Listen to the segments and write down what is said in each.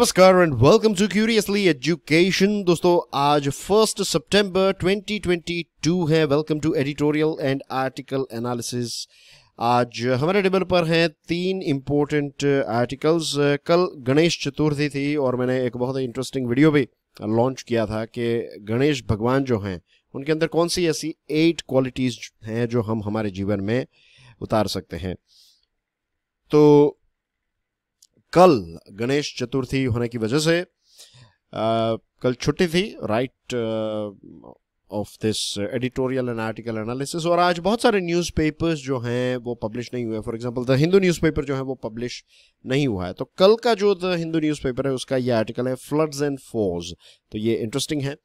नमस्कार and welcome to curiously education दोस्तों आज फर्स्ट सितंबर 2022 है welcome to editorial and article analysis आज हमारे टेबल पर हैं तीन इम्पोर्टेंट आर्टिकल्स कल गणेश चतुर्थी थी और मैंने एक बहुत ही इंटरेस्टिंग वीडियो भी लॉन्च किया था कि गणेश भगवान जो हैं उनके अंदर कौन सी ऐसी एट क्वालिटीज़ हैं जो हम हमारे जीवन में उतार सकते हैं तो कल गणेश चतुर्थी होने की वजह से आ, कल छुट्टी थी right of this editorial and article analysis और आज बहुत सारे न्यूज़पेपर्स जो हैं वो पब्लिश नहीं हुए for example the Hindu newspaper जो है वो पब्लिश नहीं हुआ है तो कल का जो द हिंदू न्यूज़पेपर है उसका ये आर्टिकल है फ्लड्स एंड फोर्स तो ये इंटरेस्टिंग है uh,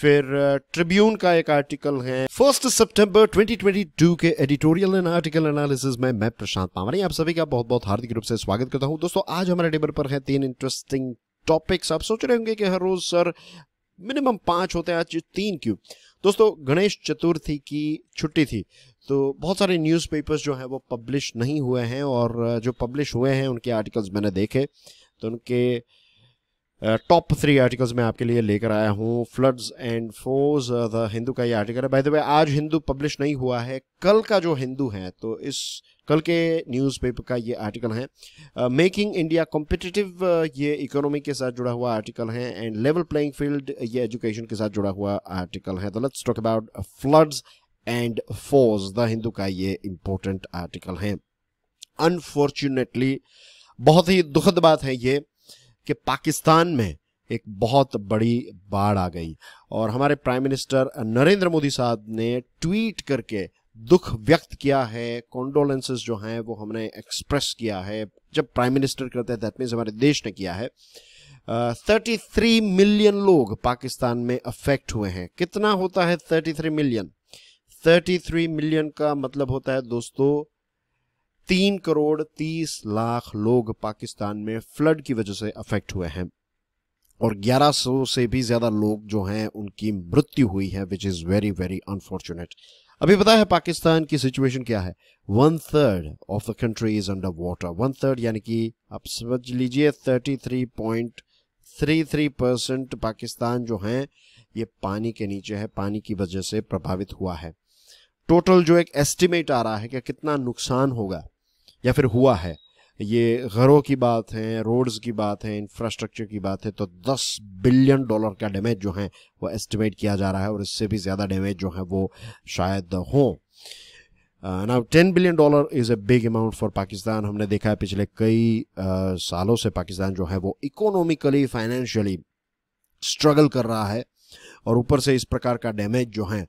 फिर ट्रिब्यून uh, का एक आर्टिकल है फर्स्ट सितंबर 2022 के एडिटोरियल एंड आर्टिकल एनालिसिस में मैं प्रशांत पावरी आप सभी का बहुत बहुत हार्दिक रूप से स्वागत करता हूं दोस्तों आज हमारे टेबल पर है तीन इंटरेस्टिंग टॉपिक्स आप सोच रहे होंगे कि हर रोज सर मिनिमम पांच होते हैं आज तीन क्यों दोस्तों गणेश चतुर्थी की छुट्टी थी तो बहुत सारे न्यूज़पेपर्स जो हैं वो पब्लिश नहीं हुए हैं और uh, जो पब्लिश हुए हैं उनके आर्टिकल्स मैंने देखे तो उनके टॉप थ्री आर्टिकल्स मैं आपके लिए लेकर आया हूँ floods and foes the Hindu का ये आर्टिकल है बाय द वे आज हिंदू पब्लिश नहीं हुआ है कल का जो हिंदू है तो इस कल के न्यूज़पेपर का ये आर्टिकल है मेकिंग इंडिया कॉम्पिटिटिव ये इकोनॉमी के साथ जुड़ा हुआ आर्टिकल है एंड लेवल प्लेइंग फील्ड ये एजुकेशन के साथ जुड़ा हुआ आर्टिकल है तो let's talk about floods and foes the Hindu का ये इम्पोर्टेंट आर्टिकल है अनफॉर्चुनेटली बहुत ही दुखद बात है ये कि पाकिस्तान में एक बहुत बड़ी बाढ़ आ गई और हमारे प्राइम मिनिस्टर नरेंद्र मोदी साहब ने ट्वीट करके दुख व्यक्त किया है कॉन्डोलेंसेस जो हैं वो हमने एक्सप्रेस किया है जब प्राइम मिनिस्टर करते हैं दैट मीन्स हमारे देश ने किया है थर्टी थ्री मिलियन लोग पाकिस्तान में अफेक्ट हुए हैं कितना होता है thirty three million thirty three million का मतलब होता है दोस्तों तीन करोड़ तीस लाख लोग पाकिस्तान में फ्लड की वजह से अफेक्ट हुए हैं और 1100 से भी ज़्यादा लोग जो हैं उनकी मृत्यु हुई है which is very very unfortunate अभी पता है पाकिस्तान की सिचुएशन क्या है one third of the country is under water one third यानी कि आप समझ लीजिए थ्री परसेंट पाकिस्तान जो है ये पानी के नीचे है पानी की वजह से प्रभावित हुआ है टोटल जो एक एस्टिमेट आ रहा है कि कितना नुकसान होगा या फिर हुआ है ये घरों की बात है रोड्स की बात है इंफ्रास्ट्रक्चर की बात है तो 10 बिलियन डॉलर का डैमेज जो है वो एस्टिमेट किया जा रहा है और इससे भी ज़्यादा डैमेज जो है वो शायद हो now ten billion dollar is a big amount for Pakistan हमने देखा है पिछले कई आ, सालों से पाकिस्तान जो है वो इकोनॉमिकली फाइनेंशियली स्ट्रगल कर रहा है और ऊपर से इस प्रकार का डैमेज जो है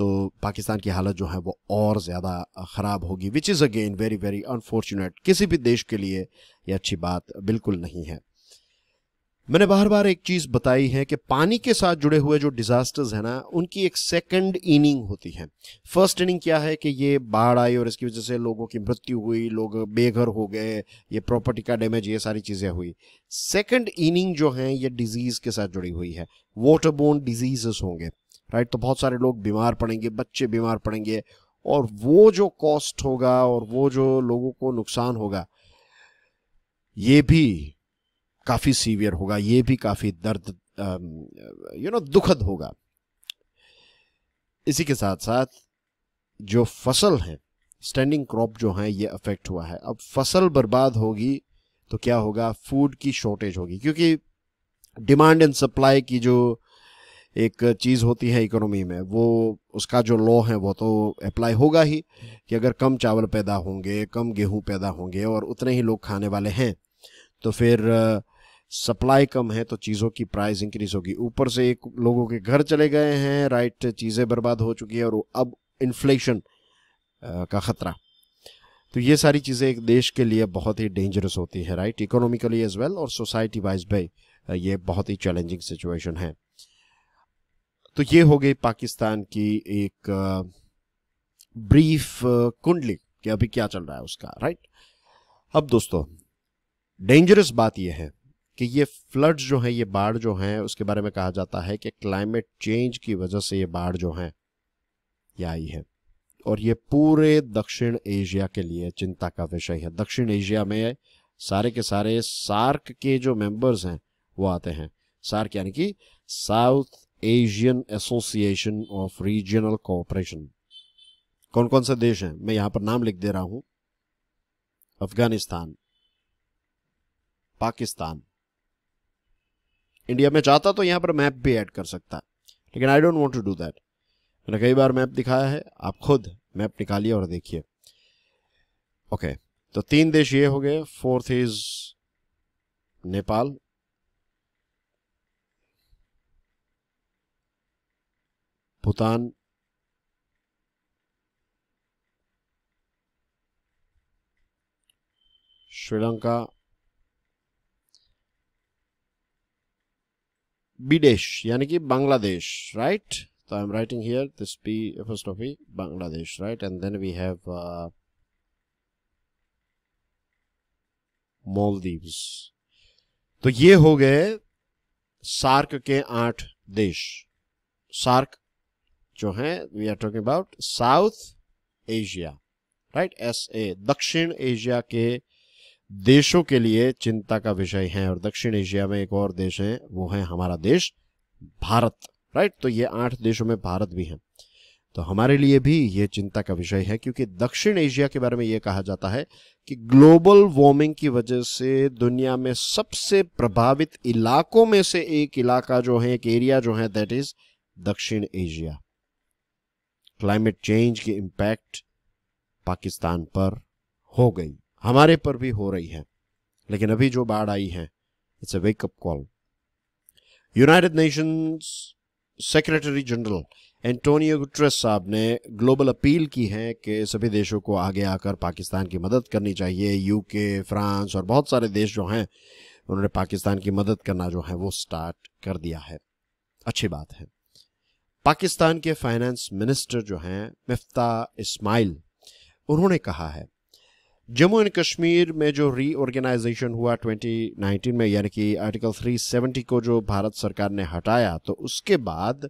तो पाकिस्तान की हालत जो है वो और ज़्यादा ख़राब होगी which is again very very unfortunate किसी भी देश के लिए ये अच्छी बात बिल्कुल नहीं है मैंने बार बार एक चीज़ बताई है कि पानी के साथ जुड़े हुए जो डिज़ास्टर्स हैं ना उनकी एक सेकंड इनिंग होती है फर्स्ट इनिंग क्या है कि ये बाढ़ आई और इसकी वजह से लोगों की मृत्यु हुई लोग बेघर हो गए ये प्रॉपर्टी का डैमेज ये सारी चीज़ें हुई सेकंड इनिंग जो है ये डिजीज़ के साथ जुड़ी हुई है वाटर बोन डिजीजेस होंगे राइट तो बहुत सारे लोग बीमार पड़ेंगे बच्चे बीमार पड़ेंगे और वो जो कॉस्ट होगा और वो जो लोगों को नुकसान होगा ये भी काफ़ी सीवियर होगा ये भी काफ़ी दर्द यू नो दुखद होगा इसी के साथ साथ जो फसल है स्टैंडिंग क्रॉप जो है ये अफेक्ट हुआ है अब फसल बर्बाद होगी तो क्या होगा फूड की शॉर्टेज होगी क्योंकि डिमांड एंड सप्लाई की जो एक चीज़ होती है इकोनॉमी में वो उसका जो लॉ है वो तो अप्लाई होगा ही कि अगर कम चावल पैदा होंगे कम गेहूं पैदा होंगे और उतने ही लोग खाने वाले हैं तो फिर सप्लाई कम है तो चीज़ों की प्राइस इंक्रीज होगी ऊपर से एक लोगों के घर चले गए हैं राइट चीज़ें बर्बाद हो चुकी है और अब इन्फ्लेशन का ख़तरा तो ये सारी चीज़ें एक देश के लिए बहुत ही डेंजरस होती है राइट इकोनॉमिकली एज वेल और सोसाइटी वाइज भी ये बहुत ही चैलेंजिंग सिचुएशन है तो ये हो गई पाकिस्तान की एक ब्रीफ कुंडली कि अभी क्या चल रहा है उसका राइट अब दोस्तों डेंजरस बात यह है कि ये फ्लड्स जो हैं ये बाढ़ जो हैं उसके बारे में कहा जाता है कि क्लाइमेट चेंज की वजह से ये बाढ़ जो है ये आई है और ये पूरे दक्षिण एशिया के लिए चिंता का विषय है दक्षिण एशिया में सारे के सारे सार्क के जो मेंबर्स हैं वो आते हैं सार्क यानी कि South Asian Association of Regional Cooperation कौन कौन से देश हैं मैं यहां पर नाम लिख दे रहा हूं अफगानिस्तान पाकिस्तान इंडिया में चाहता तो यहां पर मैप भी ऐड कर सकता लेकिन I don't want to do that मैंने कई बार मैप दिखाया है आप खुद मैप निकालिए और देखिए ओके okay, तो तीन देश ये हो गए फोर्थ इज नेपाल भूटान श्रीलंका विदेश यानी कि बांग्लादेश राइट तो I am writing here this B first of E Bangladesh right and then we have Maldives तो ये हो गए सार्क के आठ देश सार्क जो है we are talking about South Asia right S A दक्षिण एशिया के देशों के लिए चिंता का विषय है और दक्षिण एशिया में एक और देश है वो है हमारा देश भारत राइट तो ये आठ देशों में भारत भी है तो हमारे लिए भी ये चिंता का विषय है क्योंकि दक्षिण एशिया के बारे में ये कहा जाता है कि ग्लोबल वार्मिंग की वजह से दुनिया में सबसे प्रभावित इलाकों में से एक इलाका जो है एक एरिया जो है दैट इज दक्षिण एशिया क्लाइमेट चेंज की इम्पैक्ट पाकिस्तान पर हो गई हमारे पर भी हो रही है लेकिन अभी जो बाढ़ आई है it's a wake up call United Nations Secretary General Antonio Guterres साहब ने ग्लोबल अपील की है कि सभी देशों को आगे आकर पाकिस्तान की मदद करनी चाहिए यूके फ्रांस और बहुत सारे देश जो हैं उन्होंने पाकिस्तान की मदद करना जो है वो स्टार्ट कर दिया है अच्छी बात है पाकिस्तान के फाइनेंस मिनिस्टर जो हैं मफ्ता इस्माइल उन्होंने कहा है जम्मू एंड कश्मीर में जो रीऑर्गेनाइजेशन हुआ 2019 में यानी कि आर्टिकल 370 को जो भारत सरकार ने हटाया तो उसके बाद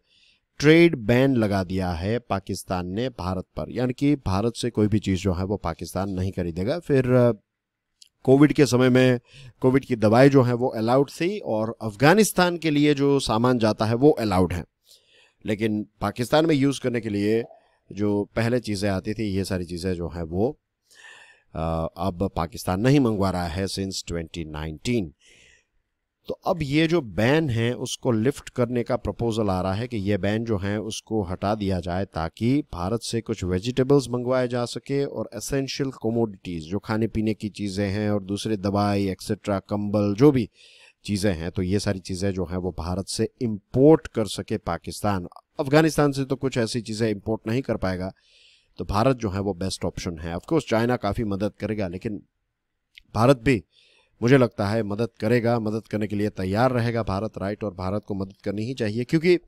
ट्रेड बैन लगा दिया है पाकिस्तान ने भारत पर यानी कि भारत से कोई भी चीज़ जो है वो पाकिस्तान नहीं खरीदेगा फिर कोविड के समय में कोविड की दवाई जो है वो अलाउड थी और अफ़गानिस्तान के लिए जो सामान जाता है वो अलाउड है लेकिन पाकिस्तान में यूज़ करने के लिए जो पहले चीज़ें आती थी ये सारी चीज़ें जो हैं वो अब पाकिस्तान नहीं मंगवा रहा है सिंस 2019 तो अब ये जो बैन है उसको लिफ्ट करने का प्रपोजल आ रहा है कि ये बैन जो है उसको हटा दिया जाए ताकि भारत से कुछ वेजिटेबल्स मंगवाए जा सके और एसेंशियल कमोडिटीज़ जो खाने पीने की चीज़ें हैं और दूसरे दवाई एक्सेट्रा कंबल जो भी चीज़ें हैं तो ये सारी चीज़ें जो हैं वो भारत से इंपोर्ट कर सके पाकिस्तान अफगानिस्तान से तो कुछ ऐसी चीज़ें इम्पोर्ट नहीं कर पाएगा तो भारत जो है वो बेस्ट ऑप्शन है ऑफकोर्स चाइना काफ़ी मदद करेगा लेकिन भारत भी मुझे लगता है मदद करेगा मदद करने के लिए तैयार रहेगा भारत राइट और भारत को मदद करनी ही चाहिए क्योंकि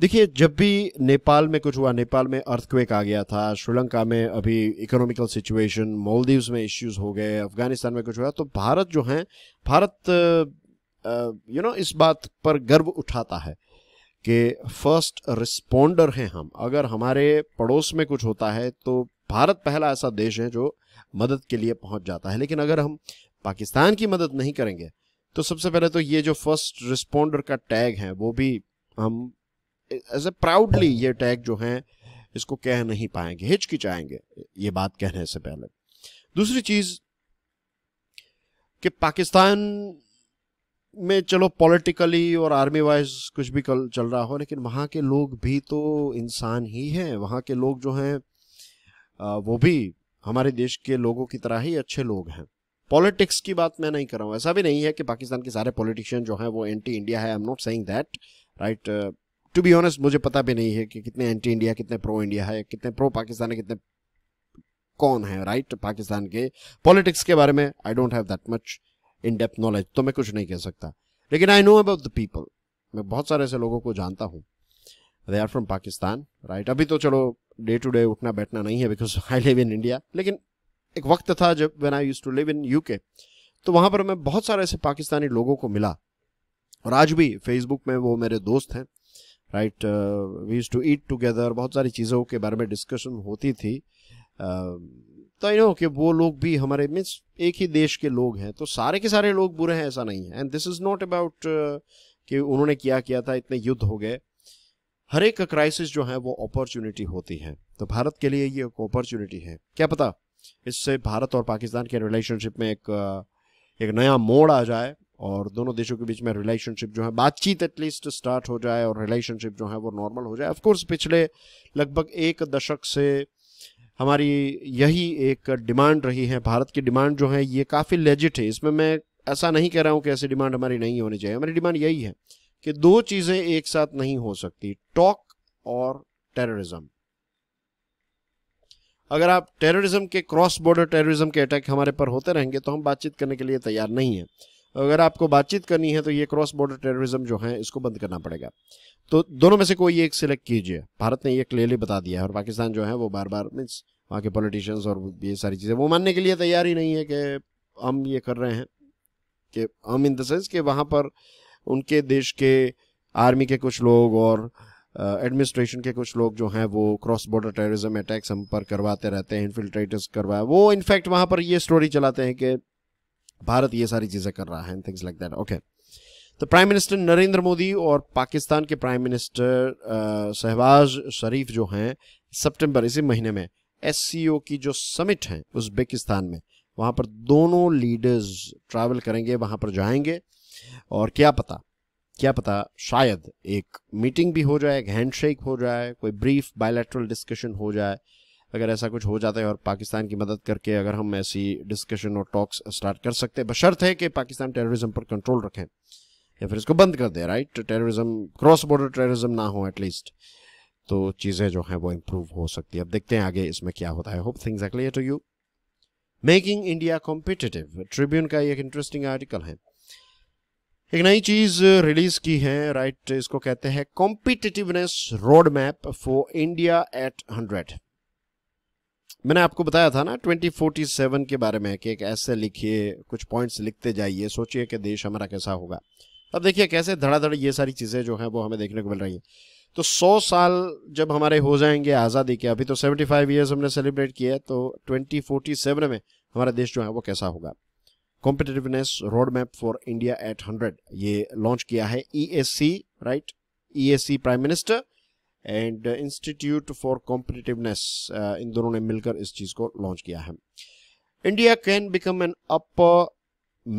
देखिए जब भी नेपाल में कुछ हुआ नेपाल में अर्थक्वेक आ गया था श्रीलंका में अभी इकोनॉमिकल सिचुएशन मालदीव्स में इश्यूज हो गए अफगानिस्तान में कुछ हुआ तो भारत जो है भारत यू नो इस बात पर गर्व उठाता है कि फर्स्ट रिस्पोंडर हैं हम अगर हमारे पड़ोस में कुछ होता है तो भारत पहला ऐसा देश है जो मदद के लिए पहुंच जाता है लेकिन अगर हम पाकिस्तान की मदद नहीं करेंगे तो सबसे पहले तो ये जो फर्स्ट रिस्पोंडर का टैग है वो भी हम एज ए प्राउडली ये टैग जो हैं इसको कह नहीं पाएंगे हिचकिचाएंगे ये बात कहने से पहले दूसरी चीज कि पाकिस्तान में चलो पॉलिटिकली और आर्मी वाइज कुछ भी कल चल रहा हो लेकिन वहाँ के लोग भी तो इंसान ही हैं वहाँ के लोग जो हैं वो भी हमारे देश के लोगों की तरह ही अच्छे लोग हैं पॉलिटिक्स की बात मैं नहीं कर रहा हूँ ऐसा भी नहीं है कि पाकिस्तान के सारे पॉलिटिशियन जो हैं वो एंटी इंडिया है I am not saying that right to be honest मुझे पता भी नहीं है कि कितने एंटी इंडिया कितने प्रो इंडिया है कितने प्रो पाकिस्तान है कितने कौन है राइट right? पाकिस्तान के पॉलिटिक्स के बारे में I don't have that much in depth knowledge तो मैं कुछ नहीं कह सकता लेकिन I know about the people मैं बहुत सारे ऐसे लोगों को जानता हूँ they are from Pakistan right अभी तो चलो डे टू डे उठना बैठना नहीं है because I live in India लेकिन एक वक्त था जब when I use to live in UK तो वहाँ पर मैं बहुत सारे ऐसे पाकिस्तानी लोगों को मिला और आज भी फेसबुक में वो मेरे दोस्त हैं right we use to eat together बहुत सारी चीज़ों के बारे में डिस्कशन होती थी um, तो यू नो कि वो लोग भी हमारे मीन्स एक ही देश के लोग हैं तो सारे के सारे लोग बुरे हैं ऐसा नहीं है and this is not about कि उन्होंने क्या किया था इतने युद्ध हो गए हर एक क्राइसिस जो है वो अपॉर्चुनिटी होती है तो भारत के लिए ये एक अपॉर्चुनिटी है क्या पता इससे भारत और पाकिस्तान के रिलेशनशिप में एक uh, एक नया मोड़ आ जाए और दोनों देशों के बीच में रिलेशनशिप जो है बातचीत एटलीस्ट स्टार्ट हो जाए और रिलेशनशिप जो है वो नॉर्मल हो जाए ऑफकोर्स पिछले लगभग एक दशक से हमारी यही एक डिमांड रही है भारत की डिमांड जो है ये काफ़ी लेजिट है इसमें मैं ऐसा नहीं कह रहा हूँ कि ऐसी डिमांड हमारी नहीं होनी चाहिए हमारी डिमांड यही है कि दो चीज़ें एक साथ नहीं हो सकती टॉक और टेररिज्म अगर आप टेररिज्म के क्रॉस बॉर्डर टेररिज्म के अटैक हमारे पर होते रहेंगे तो हम बातचीत करने के लिए तैयार नहीं है तो अगर आपको बातचीत करनी है तो ये क्रॉस बॉर्डर टेररिज्म जो है इसको बंद करना पड़ेगा तो दोनों में से कोई एक सिलेक्ट कीजिए भारत ने ये क्लियरली बता दिया है और पाकिस्तान जो है वो बार बार मीन्स वहाँ के पॉलिटिशियंस और ये सारी चीज़ें वो मानने के लिए तैयार ही नहीं है कि हम ये कर रहे हैं कि हम इन देंस कि वहाँ पर उनके देश के आर्मी के कुछ लोग और एडमिनिस्ट्रेशन के कुछ लोग जो हैं वो क्रॉस बॉर्डर टेररिज्म अटैक्स हम पर करवाते रहते हैं इन्फिल्ट्रेटर्स करवाए वो इनफैक्ट वहाँ पर ये स्टोरी चलाते हैं कि भारत ये सारी चीज़ें कर रहा है थिंग्स लाइक दैट ओके तो प्राइम मिनिस्टर नरेंद्र मोदी और पाकिस्तान के प्राइम मिनिस्टर शहबाज शरीफ जो हैं सितंबर इसी महीने में एस की जो समिट है उज्बेकिस्तान में वहां पर दोनों लीडर्स ट्रैवल करेंगे वहां पर जाएंगे और क्या पता क्या पता शायद एक मीटिंग भी हो जाए एक हैंडशेक हो जाए कोई ब्रीफ बायोलेट्रल डिस्कशन हो जाए अगर ऐसा कुछ हो जाता है और पाकिस्तान की मदद करके अगर हम ऐसी डिस्कशन और टॉक्स स्टार्ट कर सकते हैं बशर्त है कि पाकिस्तान टेररिज्म पर कंट्रोल रखें या फिर इसको बंद कर दे right terrorism cross border terrorism ना हो एटलीस्ट तो चीज़ें जो हैं वो इम्प्रूव हो सकती है अब देखते हैं आगे इसमें क्या होता है hope things are clear to you making India competitive Tribune का एक इंटरेस्टिंग आर्टिकल है एक नई चीज रिलीज की है राइट इसको कहते हैं competitiveness road map for India at hundred मैंने आपको बताया था ना 2047 के बारे में कि एक ऐसे लिखिए कुछ पॉइंट्स लिखते जाइए सोचिए कि देश हमारा कैसा होगा अब देखिए कैसे धड़ाधड़ ये सारी चीज़ें जो हैं वो हमें देखने को मिल रही हैं तो 100 साल जब हमारे हो जाएंगे आज़ादी के अभी तो 75 फाइव ईयर्स हमने सेलिब्रेट किया है तो 2047 में हमारा देश जो है वो कैसा होगा competitiveness road map for India at hundred ये लॉन्च किया है uh right uh prime minister and institute for competitiveness इन दोनों ने मिलकर इस चीज़ को लॉन्च किया है India can become an upper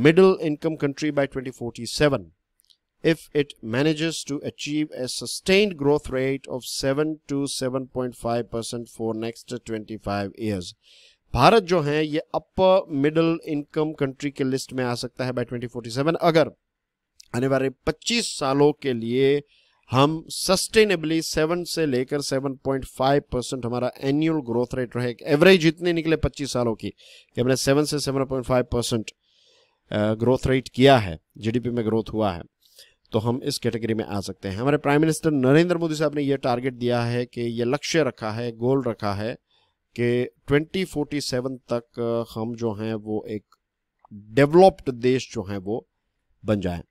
middle income country by 2047 if it manages to achieve a sustain growth rate of 7 to 7.5 percent for next 25 years. Bharat जो है ये अपर मिडिल इनकम कंट्री के लिस्ट में आ सकता है बाय 2047 अगर आने वाले 25 सालों के लिए हम सस्टेनेबली सेवन से लेकर सेवन पॉइंट फाइव परसेंट हमारा एनुअल ग्रोथ रेट रहे एवरेज इतने निकले पच्चीस सालों की कि हमने सेवन से seven point five percent growth rate किया है जीडीपी में ग्रोथ हुआ है तो हम इस कैटेगरी में आ सकते हैं हमारे प्राइम मिनिस्टर नरेंद्र मोदी साहब ने यह टारगेट दिया है कि यह लक्ष्य रखा है गोल रखा है कि ट्वेंटी तक हम जो हैं वो एक डेवलप्ड देश जो हैं वो बन जाए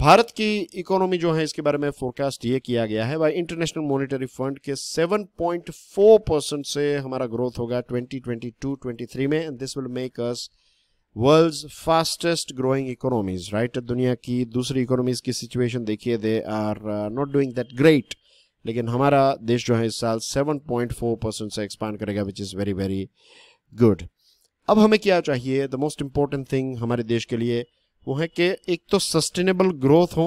भारत की इकोनॉमी जो है इसके बारे में फोरकास्ट ये किया गया है भाई इंटरनेशनल मॉनेटरी फंड के 7.4 परसेंट से हमारा ग्रोथ होगा 2022-23 में this will make us world's fastest growing economies right दुनिया की दूसरी इकोनॉमीज की सिचुएशन देखिए they are not doing that great लेकिन हमारा देश जो है इस साल 7.4 परसेंट से एक्सपांड करेगा which is very very good अब हमें क्या चाहिए द मोस्ट इम्पोर्टेंट थिंग हमारे देश के लिए वो है कि एक तो सस्टेनेबल ग्रोथ हो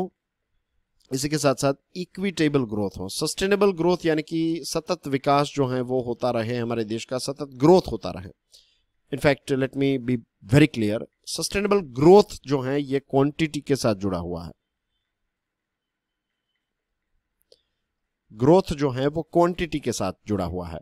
इसी के साथ साथ इक्विटेबल ग्रोथ हो सस्टेनेबल ग्रोथ यानी कि सतत विकास जो है वो होता रहे हमारे देश का सतत ग्रोथ होता रहे in fact let me be very clear sustainable growth जो है ये क्वांटिटी के साथ जुड़ा हुआ है ग्रोथ जो है वो क्वांटिटी के साथ जुड़ा हुआ है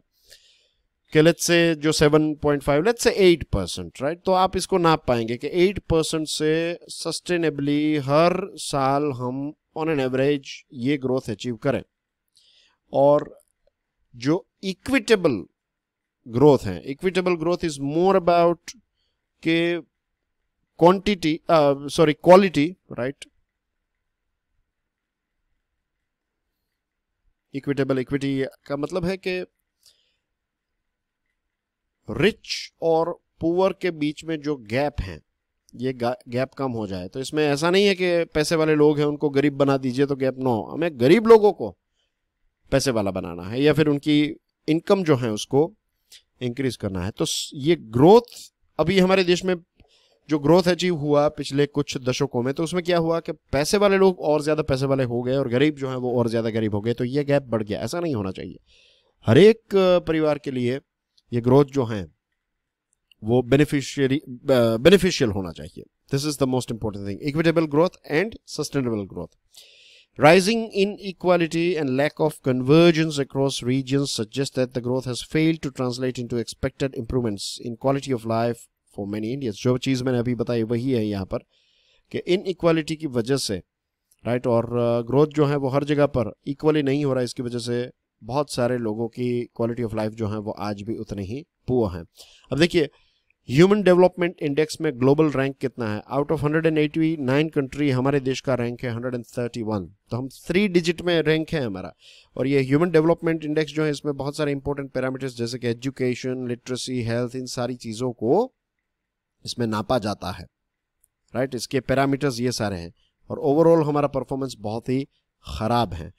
कि लेट्स से जो 7.5 लेट से 8 परसेंट राइट तो आप इसको नाप पाएंगे कि 8 परसेंट से सस्टेनेबली हर साल हम ऑन एन एवरेज ये ग्रोथ अचीव करें और जो इक्विटेबल ग्रोथ है equitable growth is more about के quantity sorry quality right equitable equity का मतलब है कि रिच और पुअर के बीच में जो गैप है ये गैप कम हो जाए तो इसमें ऐसा नहीं है कि पैसे वाले लोग हैं उनको गरीब बना दीजिए तो गैप ना हो हमें गरीब लोगों को पैसे वाला बनाना है या फिर उनकी इनकम जो है उसको इंक्रीज करना है तो ये ग्रोथ अभी हमारे देश में जो ग्रोथ अचीव हुआ पिछले कुछ दशकों में तो उसमें क्या हुआ कि पैसे वाले लोग और ज़्यादा पैसे वाले हो गए और गरीब जो है वो और ज़्यादा गरीब हो गए तो ये गैप बढ़ गया ऐसा नहीं होना चाहिए हर एक परिवार के लिए ये ग्रोथ जो है वो बेनिफिशियरी बेनिफिशियल होना चाहिए this is the most important thing equitable growth and sustainable growth Rising inequality and lack of convergence across regions suggest that the growth has failed to translate into expected improvements in quality of life for many Indians. जो चीज़ मैंने अभी बताई वही है यहाँ पर कि inequality की वजह से राइट right, और ग्रोथ जो है वो हर जगह पर इक्वली नहीं हो रहा है इसकी वजह से बहुत सारे लोगों की क्वालिटी ऑफ लाइफ जो है वो आज भी उतने ही पुअर हैं अब देखिए ह्यूमन डेवलपमेंट इंडेक्स में ग्लोबल रैंक कितना है out of hundred and eighty nine country हमारे देश का रैंक है हंड्रेड एंड थर्टी वन तो हम थ्री डिजिट में रैंक है हमारा और ये ह्यूमन डेवलपमेंट इंडेक्स जो है इसमें बहुत सारे इंपॉर्टेंट पैरामीटर्स जैसे कि एजुकेशन लिटरेसी हेल्थ इन सारी चीज़ों को इसमें नापा जाता है राइट right? इसके पैरामीटर्स ये सारे हैं और ओवरऑल हमारा परफॉर्मेंस बहुत ही ख़राब है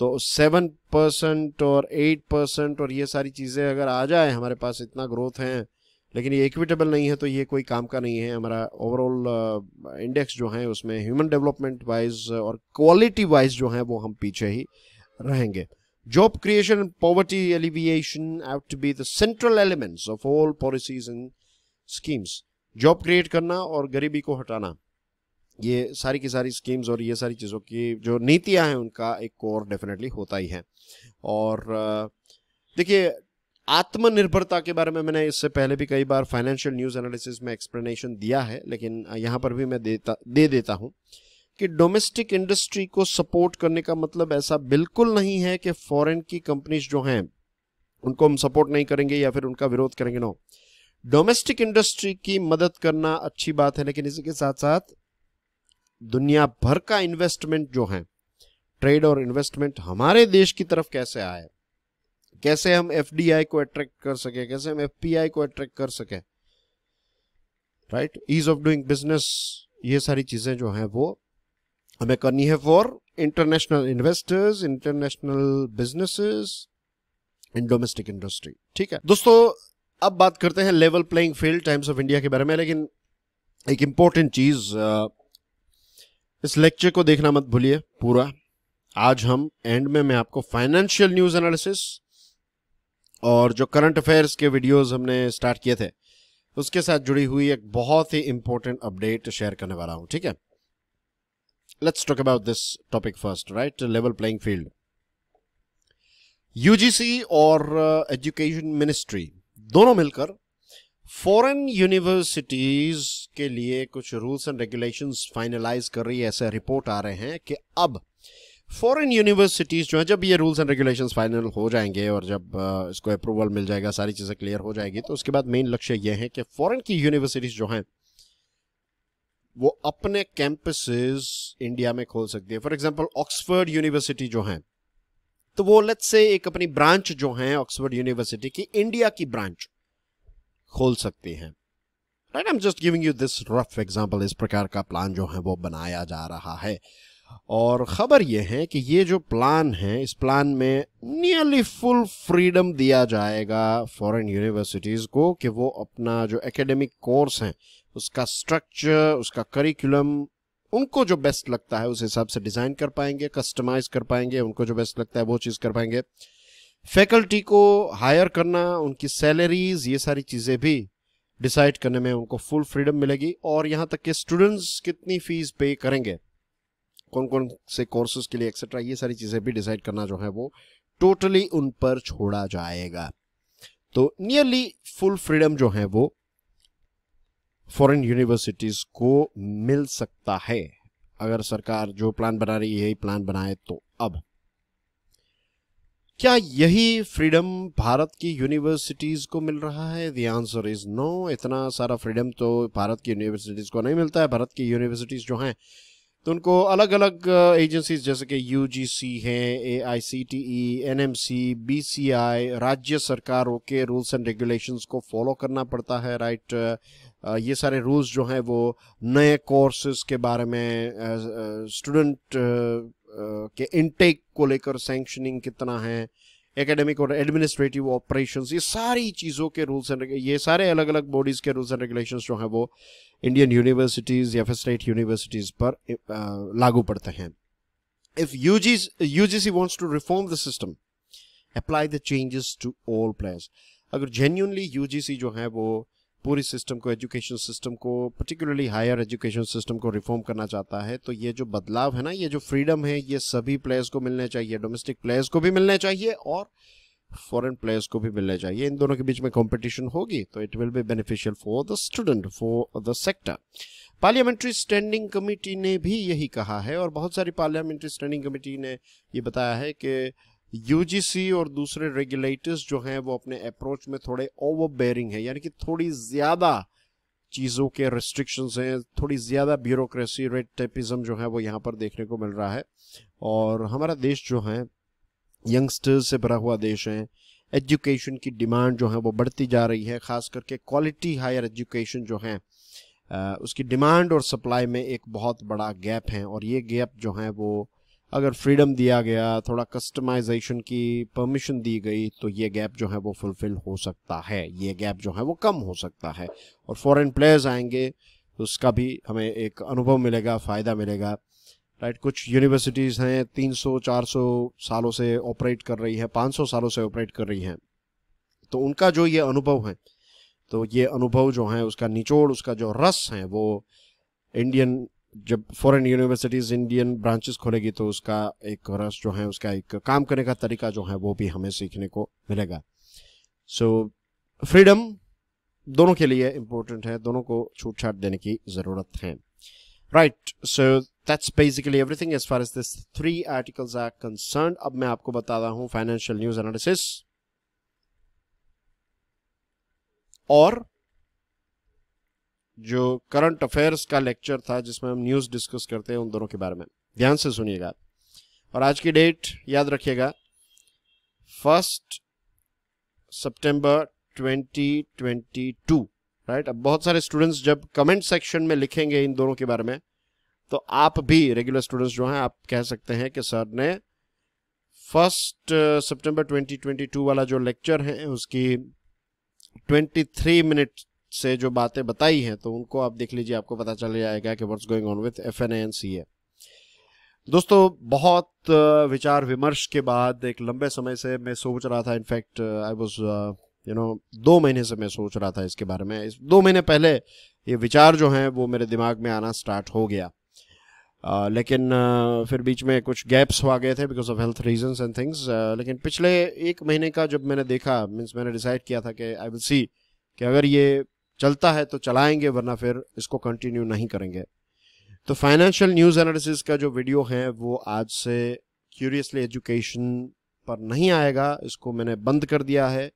तो सेवन परसेंट और एट परसेंट और ये सारी चीज़ें अगर आ जाए हमारे पास इतना ग्रोथ है लेकिन ये इक्विटेबल नहीं है तो ये कोई काम का नहीं है हमारा ओवरऑल इंडेक्स uh, जो है उसमें ह्यूमन डेवलपमेंट वाइज और क्वालिटी वाइज जो है वो हम पीछे ही रहेंगे job creation poverty alleviation have to be the central elements of all policies and schemes job create करना और गरीबी को हटाना ये सारी की सारी स्कीम्स और ये सारी चीज़ों की जो नीतियाँ हैं उनका एक कोर डेफिनेटली होता ही है और देखिए आत्मनिर्भरता के बारे में मैंने इससे पहले भी कई बार फाइनेंशियल न्यूज़ एनालिसिस में एक्सप्लेनेशन दिया है लेकिन यहाँ पर भी मैं देता दे देता हूँ कि डोमेस्टिक इंडस्ट्री को सपोर्ट करने का मतलब ऐसा बिल्कुल नहीं है कि फॉरेन की कंपनीज जो हैं उनको हम सपोर्ट नहीं करेंगे या फिर उनका विरोध करेंगे नो डोमेस्टिक इंडस्ट्री की मदद करना अच्छी बात है लेकिन इसी के साथ साथ दुनिया भर का इन्वेस्टमेंट जो है ट्रेड और इन्वेस्टमेंट हमारे देश की तरफ कैसे आए कैसे हम एफ को अट्रैक्ट कर सके कैसे हम एफ को अट्रैक्ट कर सके right ease of doing business ये सारी चीजें जो हैं वो हमें करनी है for international investors international businesses in domestic industry ठीक है दोस्तों अब बात करते हैं level playing field Times of India के बारे में लेकिन एक इंपॉर्टेंट चीज इस लेक्चर को देखना मत भूलिए पूरा आज हम एंड में मैं आपको फाइनेंशियल न्यूज एनालिसिस और जो करंट अफेयर्स के वीडियोस हमने स्टार्ट किए थे उसके साथ जुड़ी हुई एक बहुत ही इंपॉर्टेंट अपडेट शेयर करने वाला हूं ठीक है let's talk about this topic first right level playing field UGC और एजुकेशन uh, मिनिस्ट्री दोनों मिलकर फॉरेन यूनिवर्सिटीज के लिए कुछ रूल्स एंड रेगुलेशंस फाइनलाइज कर रही है ऐसे रिपोर्ट आ रहे हैं कि अब फॉरेन यूनिवर्सिटीज़ जो है जब ये रूल्स एंड रेगुलेशंस फाइनल हो जाएंगे और जब इसको अप्रूवल मिल जाएगा सारी चीज़ें क्लियर हो जाएगी तो उसके बाद मेन लक्ष्य ये है कि फॉरेन की यूनिवर्सिटीज़ जो हैं वो अपने कैंपसेस इंडिया में खोल सकती है फॉर एग्जांपल ऑक्सफर्ड यूनिवर्सिटी जो है तो वो लेट्स से एक अपनी ब्रांच जो है ऑक्सफर्ड यूनिवर्सिटी की इंडिया की ब्रांच खोल सकते हैं right I am just giving you this rough example इस प्रकार का प्लान जो है वो बनाया जा रहा है और ख़बर यह है कि ये जो प्लान है इस प्लान में नियरली फुल फ्रीडम दिया जाएगा फॉरेन यूनिवर्सिटीज़ को कि वो अपना जो एकेडमिक कोर्स है उसका स्ट्रक्चर उसका करिकुलम उनको जो बेस्ट लगता है उस हिसाब से डिज़ाइन कर पाएंगे कस्टमाइज कर पाएंगे उनको जो बेस्ट लगता है वो चीज़ कर पाएंगे फैकल्टी को हायर करना उनकी सैलरीज ये सारी चीज़ें भी डिसाइड करने में उनको फुल फ्रीडम मिलेगी और यहाँ तक कि स्टूडेंट्स कितनी फीस पे करेंगे कौन कौन से कोर्सेज के लिए एक्सेट्रा ये सारी चीज़ें भी डिसाइड करना जो है वो टोटली उन पर छोड़ा जाएगा तो नियरली फुल फ्रीडम जो है वो फॉरेन यूनिवर्सिटीज़ को मिल सकता है अगर सरकार जो प्लान बना रही है प्लान बनाए तो अब क्या यही फ्रीडम भारत की यूनिवर्सिटीज़ को मिल रहा है द आंसर इज़ नो इतना सारा फ्रीडम तो भारत की यूनिवर्सिटीज़ को नहीं मिलता है भारत की यूनिवर्सिटीज़ जो हैं तो उनको अलग अलग एजेंसीज जैसे कि यूजीसी हैं A I C T E N M C B C I राज्य सरकारों के रूल्स एंड रेगुलेशंस को फॉलो करना पड़ता है राइट ये सारे रूल्स जो हैं वो नए कोर्सेज के बारे में स्टूडेंट के इनटेक को लेकर सैंक्शनिंग कितना है एकेडमिक और एडमिनिस्ट्रेटिव ऑपरेशन ये सारी चीज़ों के रूल्स एंड ये सारे अलग अलग बॉडीज़ के रूल्स एंड रेगुलेशन जो हैं वो इंडियन यूनिवर्सिटीज़ या फिर स्टेट यूनिवर्सिटीज़ पर लागू पड़ते हैं if U G U G C wants to reform the system apply the changes to all players अगर जेन्यूनली यू जी सी जो है वो पूरी सिस्टम को एजुकेशन सिस्टम को पर्टिकुलरली हायर एजुकेशन सिस्टम को रिफॉर्म करना चाहता है तो ये जो बदलाव है ना ये जो फ्रीडम है ये सभी प्लेयर्स को मिलने चाहिए डोमेस्टिक प्लेयर्स को भी मिलने चाहिए और फॉरेन प्लेयर्स को भी मिलने चाहिए इन दोनों के बीच में कंपटीशन होगी तो it will be beneficial for the student for the sector parliamentary standing committee ने भी यही कहा है और बहुत सारी पार्लियामेंट्री स्टैंडिंग कमेटी ने ये बताया है कि यूजीसी और दूसरे रेगुलेटर्स जो हैं वो अपने अप्रोच में थोड़े ओवर बेयरिंग है यानी कि थोड़ी ज़्यादा चीज़ों के रिस्ट्रिक्शंस हैं थोड़ी ज़्यादा ब्यूरोक्रेसी रेड टेपिज़म जो है वो यहाँ पर देखने को मिल रहा है और हमारा देश जो है यंगस्टर्स से भरा हुआ देश है एजुकेशन की डिमांड जो है वो बढ़ती जा रही है ख़ास करके क्वालिटी हायर एजुकेशन जो है उसकी डिमांड और सप्लाई में एक बहुत बड़ा गैप है और ये गैप जो है वो अगर फ्रीडम दिया गया थोड़ा कस्टमाइजेशन की परमिशन दी गई तो ये गैप जो है वो फुलफिल हो सकता है ये गैप जो है वो कम हो सकता है और फॉरेन प्लेयर्स आएंगे तो उसका भी हमें एक अनुभव मिलेगा फ़ायदा मिलेगा राइट कुछ यूनिवर्सिटीज़ हैं 300 400 सालों से ऑपरेट कर रही है 500 सालों से ऑपरेट कर रही हैं तो उनका जो ये अनुभव है तो ये अनुभव जो है उसका निचोड़ उसका जो रस है वो इंडियन जब फॉरेन यूनिवर्सिटीज़ इंडियन ब्रांचेस खोलेगी तो उसका एक रस जो है उसका एक काम करने का तरीका जो है वो भी हमें सीखने को मिलेगा सो फ्रीडम दोनों के लिए इम्पोर्टेंट है दोनों को छूट छाट देने की ज़रूरत है right so that's basically everything as far as this three articles are concern अब मैं आपको बता रहा हूँ फाइनेंशियल न्यूज़ एनालिसिस और जो करंट अफेयर्स का लेक्चर था जिसमें हम न्यूज़ डिस्कस करते हैं उन दोनों के बारे में ध्यान से सुनिएगा और आज की डेट याद रखिएगा फर्स्ट सितंबर 2022 राइट अब बहुत सारे स्टूडेंट्स जब कमेंट सेक्शन में लिखेंगे इन दोनों के बारे में तो आप भी रेगुलर स्टूडेंट्स जो हैं आप कह सकते हैं कि सर ने फर्स्ट सितंबर 2022 वाला जो लेक्चर है उसकी 23 मिनट से जो बातें बताई हैं तो उनको आप देख लीजिए आपको पता चल जाएगा कि what's going on with F N N C A दोस्तों बहुत विचार विमर्श के बाद एक लंबे समय से मैं सोच रहा था in fact I was you know दो महीने से मैं सोच रहा था इसके बारे में इस दो महीने पहले ये विचार जो हैं वो मेरे दिमाग में आना स्टार्ट हो गया आ, लेकिन आ, फिर बीच में कुछ गैप्स आ गए थे because of health reasons and things लेकिन पिछले एक महीने का जब मैंने देखा मीन्स मैंने डिसाइड किया था कि आई विल सी कि अगर ये चलता है तो चलाएंगे वरना फिर इसको कंटिन्यू नहीं करेंगे तो फाइनेंशियल न्यूज़ एनालिसिस का जो वीडियो है वो आज से क्यूरियसली एजुकेशन पर नहीं आएगा इसको मैंने बंद कर दिया है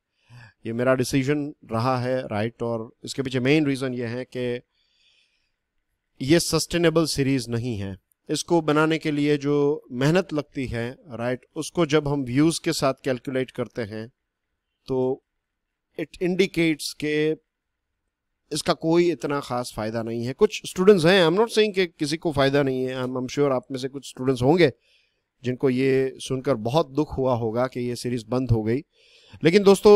ये मेरा डिसीजन रहा है राइट और इसके पीछे मेन रीज़न ये है कि ये सस्टेनेबल सीरीज़ नहीं है इसको बनाने के लिए जो मेहनत लगती है राइट उसको जब हम व्यूज़ के साथ कैलकुलेट करते हैं तो इट इंडिकेट्स के इसका कोई इतना खास फ़ायदा नहीं है कुछ स्टूडेंट्स हैं आई एम नॉट सेइंग कि किसी को फ़ायदा नहीं है आई एम श्योर आप में से कुछ स्टूडेंट्स होंगे जिनको ये सुनकर बहुत दुख हुआ होगा कि ये सीरीज़ बंद हो गई लेकिन दोस्तों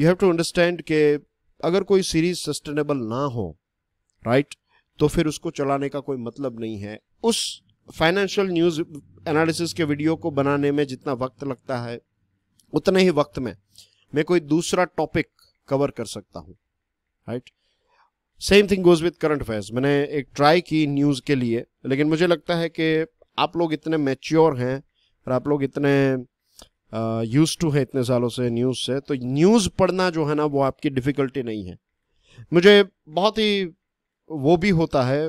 यू हैव टू अंडरस्टैंड कि अगर कोई सीरीज़ सस्टेनेबल ना हो राइट तो फिर उसको चलाने का कोई मतलब नहीं है उस फाइनेंशियल न्यूज़ एनालिसिस के वीडियो को बनाने में जितना वक्त लगता है उतने ही वक्त में मैं कोई दूसरा टॉपिक कवर कर सकता हूं right same thing goes with current affairs मैंने एक ट्राई की न्यूज़ के लिए लेकिन मुझे लगता है कि आप लोग इतने मेच्योर हैं और आप लोग इतने यूज टू हैं इतने सालों से न्यूज़ से तो न्यूज़ पढ़ना जो है ना वो आपकी डिफ़िकल्टी नहीं है मुझे बहुत ही वो भी होता है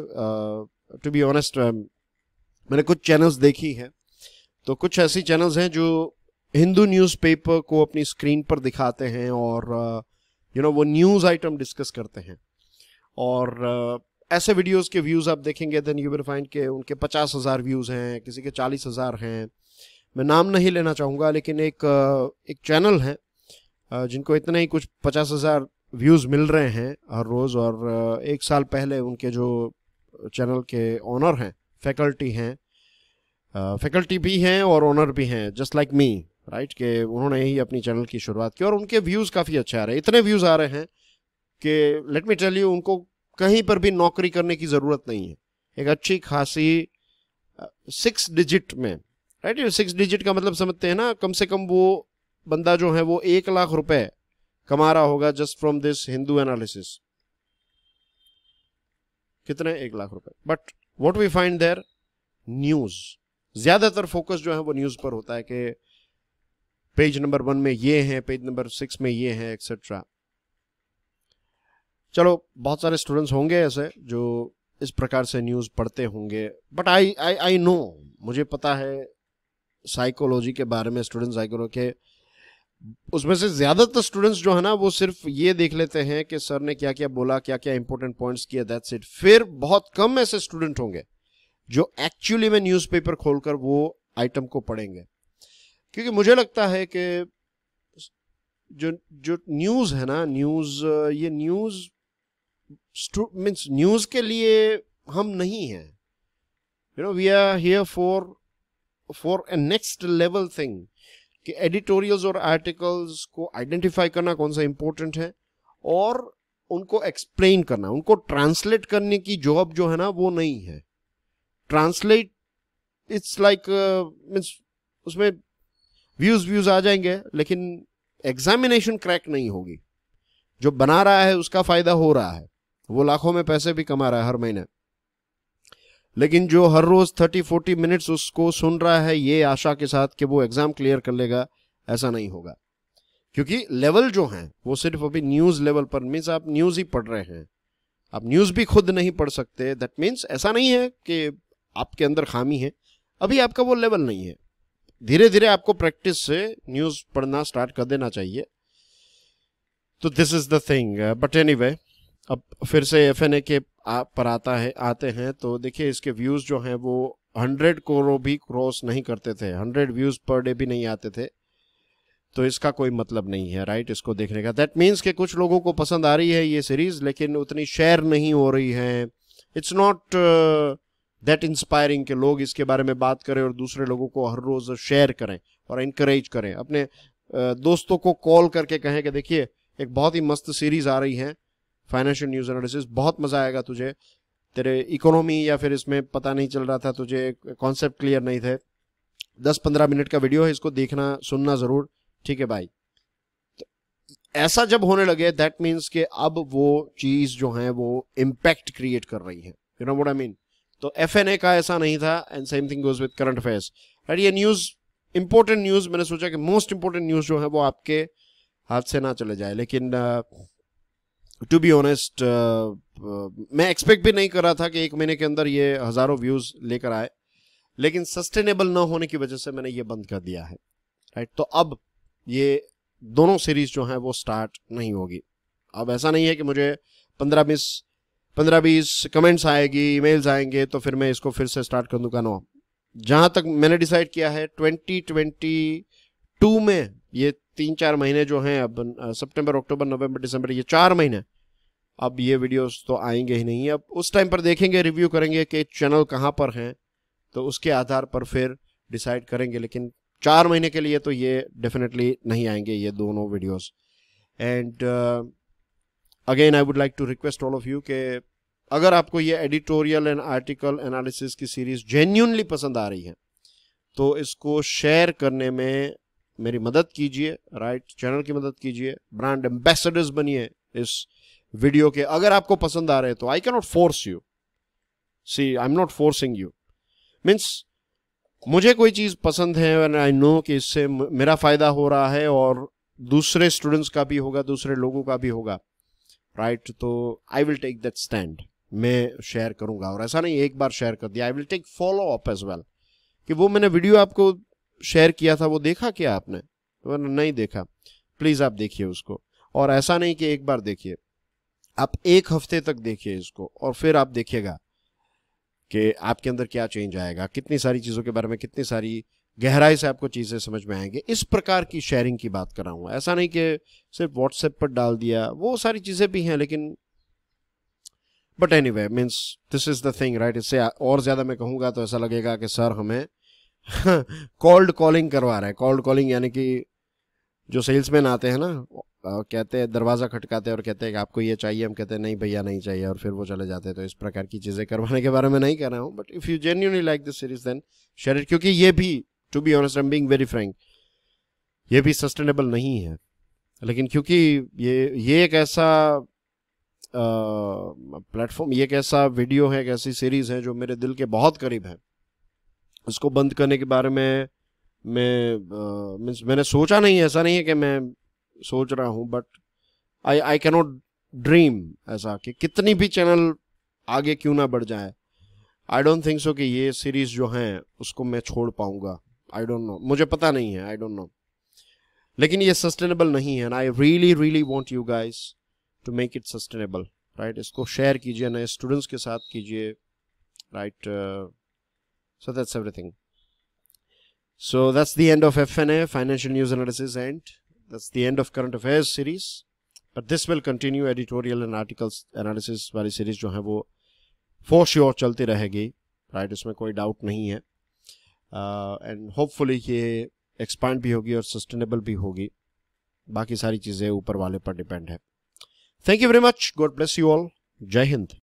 टू बी ऑनेस्ट मैंने कुछ चैनल्स देखी हैं तो कुछ ऐसी चैनल्स हैं जो हिंदू न्यूज़पेपर को अपनी स्क्रीन पर दिखाते हैं और uh, यू नो वो न्यूज़ आइटम डिस्कस करते हैं और uh, ऐसे वीडियोस के व्यूज़ आप देखेंगे देन यू विल फाइंड के उनके पचास हज़ार व्यूज़ हैं किसी के चालीस हज़ार हैं मैं नाम नहीं लेना चाहूंगा लेकिन एक uh, एक चैनल है uh, जिनको इतने ही कुछ पचास हज़ार व्यूज़ मिल रहे हैं हर रोज़ और एक साल पहले उनके जो चैनल के ऑनर हैं फैकल्टी हैं फैकल्टी भी हैं और ऑनर भी हैं जस्ट लाइक मी राइट के उन्होंने ही अपनी चैनल की शुरुआत की और उनके व्यूज़ काफ़ी अच्छे आ रहे हैं इतने व्यूज़ आ रहे हैं कि लेट मी टेल यू उनको कहीं पर भी नौकरी करने की ज़रूरत नहीं है एक अच्छी खासी सिक्स डिजिट में राइट सिक्स डिजिट का मतलब समझते हैं ना कम से कम वो बंदा जो है वो एक लाख रुपए कमा रहा होगा just from this Hindu analysis कितने एक लाख रुपए but what we find there news ज्यादातर फोकस जो है वो न्यूज पर होता है कि पेज नंबर वन में ये हैं पेज नंबर सिक्स में ये हैं एक्सेट्रा चलो बहुत सारे स्टूडेंट्स होंगे ऐसे जो इस प्रकार से न्यूज़ पढ़ते होंगे but I I I know मुझे पता है साइकोलॉजी के बारे में स्टूडेंट साइकोलॉजी के उसमें से ज़्यादातर स्टूडेंट्स जो है ना वो सिर्फ ये देख लेते हैं कि सर ने क्या क्या बोला क्या क्या इंपॉर्टेंट पॉइंट्स किया दैट्स इट फिर बहुत कम ऐसे स्टूडेंट होंगे जो एक्चुअली में न्यूज़पेपर खोलकर वो आइटम को पढ़ेंगे क्योंकि मुझे लगता है कि जो जो न्यूज़ है ना न्यूज़ ये न्यूज़ मीन्स न्यूज़ के लिए हम नहीं हैं you know we are here for for a next level thing कि एडिटोरियल्स और आर्टिकल्स को आइडेंटिफाई करना कौन सा इम्पोर्टेंट है और उनको एक्सप्लेन करना उनको ट्रांसलेट करने की जॉब जो है ना वो नहीं है ट्रांसलेट इट्स लाइक मीन्स उसमें व्यूज व्यूज आ जाएंगे लेकिन एग्जामिनेशन क्रैक नहीं होगी जो बना रहा है उसका फायदा हो रहा है वो लाखों में पैसे भी कमा रहा है हर महीने लेकिन जो हर रोज थर्टी फोर्टी मिनट्स उसको सुन रहा है ये आशा के साथ कि वो एग्जाम क्लियर कर लेगा ऐसा नहीं होगा क्योंकि लेवल जो हैं वो सिर्फ अभी न्यूज लेवल पर मीन्स आप न्यूज ही पढ़ रहे हैं आप न्यूज भी खुद नहीं पढ़ सकते दैट मीन्स ऐसा नहीं है कि आपके अंदर खामी है अभी आपका वो लेवल नहीं है धीरे धीरे आपको प्रैक्टिस से न्यूज पढ़ना स्टार्ट कर देना चाहिए तो this is the thing but any अब फिर से एफ एन ए के पर आता है आते हैं तो देखिए इसके व्यूज जो हैं वो हंड्रेड करोड़ भी क्रॉस नहीं करते थे हंड्रेड व्यूज पर डे भी नहीं आते थे तो इसका कोई मतलब नहीं है राइट इसको देखने का दैट मीन्स कि कुछ लोगों को पसंद आ रही है ये सीरीज लेकिन उतनी शेयर नहीं हो रही है इट्स नॉट दैट इंस्पायरिंग के लोग इसके बारे में बात करें और दूसरे लोगों को हर रोज़ शेयर करें और इनक्रेज करें अपने दोस्तों को कॉल करके कहें कि देखिए एक बहुत ही मस्त सीरीज़ आ रही है फाइनेंशियल न्यूज़ एनालिसिस बहुत मज़ा आएगा तुझे तेरे इकोनॉमी या फिर इसमें पता नहीं चल रहा था तुझे कॉन्सेप्ट क्लियर नहीं थे दस पंद्रह मिनट का वीडियो है इसको देखना सुनना ज़रूर ठीक है भाई ऐसा जब होने लगे दैट मीन्स के अब वो चीज़ जो है वो इम्पैक्ट क्रिएट कर रही है you know what I mean तो एफ का ऐसा नहीं था and same thing goes with current affairs right ये न्यूज़ इंपॉर्टेंट न्यूज़ मैंने सोचा कि मोस्ट इंपॉर्टेंट न्यूज़ जो है वो आपके हाथ से ना चले जाए लेकिन टू बी ऑनेस्ट मैं एक्सपेक्ट भी नहीं कर रहा था कि एक महीने के अंदर ये हज़ारों व्यूज़ लेकर आए लेकिन सस्टेनेबल ना होने की वजह से मैंने ये बंद कर दिया है राइट right? तो अब ये दोनों सीरीज़ जो हैं वो स्टार्ट नहीं होगी अब ऐसा नहीं है कि मुझे पंद्रह बीस पंद्रह बीस कमेंट्स आएगी ईमेल्स आएंगे तो फिर मैं इसको फिर से स्टार्ट कर दूंगा नो जहां तक मैंने डिसाइड किया है ट्वेंटी ट्वेंटी टू में ये तीन चार महीने जो हैं अब सितंबर अक्टूबर नवंबर दिसंबर ये चार महीने अब ये वीडियोस तो आएंगे ही नहीं अब उस टाइम पर देखेंगे रिव्यू करेंगे कि चैनल कहाँ पर हैं तो उसके आधार पर फिर डिसाइड करेंगे लेकिन चार महीने के लिए तो ये डेफिनेटली नहीं आएंगे ये दोनों videos and again I would like to request all of you के अगर आपको ये एडिटोरियल एंड आर्टिकल एनालिसिस की सीरीज जेन्यूनली पसंद आ रही है तो इसको शेयर करने में मेरी मदद कीजिए राइट right? चैनल की मदद कीजिए ब्रांड एम्बेसडर्स बनिए इस वीडियो के अगर आपको पसंद आ रहे हैं तो I can not force you see I am not forcing you means मुझे कोई चीज़ पसंद है एंड आई नो कि इससे मेरा फ़ायदा हो रहा है और दूसरे स्टूडेंट्स का भी होगा दूसरे लोगों का भी होगा राइट तो I will take that stand मैं शेयर करूंगा और ऐसा नहीं एक बार शेयर कर दिया I will take follow up as well कि वो मैंने वीडियो आपको शेयर किया था वो देखा क्या आपने तो नहीं देखा प्लीज़ आप देखिए उसको और ऐसा नहीं कि एक बार देखिए आप एक हफ्ते तक देखिए इसको और फिर आप देखिएगा कि आपके अंदर क्या चेंज आएगा कितनी सारी चीज़ों के बारे में कितनी सारी गहराई से आपको चीज़ें समझ में आएंगे इस प्रकार की शेयरिंग की बात कर रहा हूँ ऐसा नहीं कि सिर्फ व्हाट्सएप पर डाल दिया वो सारी चीज़ें भी हैं लेकिन but anyway means this is the thing right इससे और ज़्यादा मैं कहूँगा तो ऐसा लगेगा कि सर हमें कॉल्ड कॉलिंग करवा रहे हैं कॉल्ड कॉलिंग यानी कि जो सेल्समैन आते हैं ना कहते हैं दरवाज़ा खटकाते हैं और कहते हैं कि आपको ये चाहिए हम कहते हैं नहीं भैया नहीं चाहिए और फिर वो चले जाते हैं तो इस प्रकार की चीज़ें करवाने के बारे में नहीं कह रहा हूँ but if you genuinely like this series then share क्योंकि ये भी to be honest I am being very frank ये भी सस्टेनेबल नहीं है लेकिन क्योंकि ये ये एक ऐसा प्लेटफॉर्म ये एक ऐसा वीडियो है एक ऐसी सीरीज है जो मेरे दिल के बहुत करीब है उसको बंद करने के बारे में मैं मीन्स मैंने सोचा नहीं ऐसा नहीं है कि मैं सोच रहा हूँ but I I cannot dream ऐसा कि कितनी भी चैनल आगे क्यों ना बढ़ जाए आई डोंट थिंक सो कि ये सीरीज़ जो हैं उसको मैं छोड़ पाऊंगा आई डोंट नो मुझे पता नहीं है आई डोंट नो लेकिन ये सस्टेनेबल नहीं है I really really want you guys to make it sustainable right इसको शेयर कीजिए नए स्टूडेंट्स के साथ कीजिए right so that's everything so that's the end of F N A financial news analysis and that's the end of current affairs series but this will continue editorial and articles analysis वाली series जो है वो force sure चलती रहेगी right इसमें कोई doubt नहीं है एंड uh, होपफुली ये एक्सपांड भी होगी और सस्टेनेबल भी होगी बाकी सारी चीज़ें ऊपर वाले पर डिपेंड है thank you very much God bless you all Jai Hind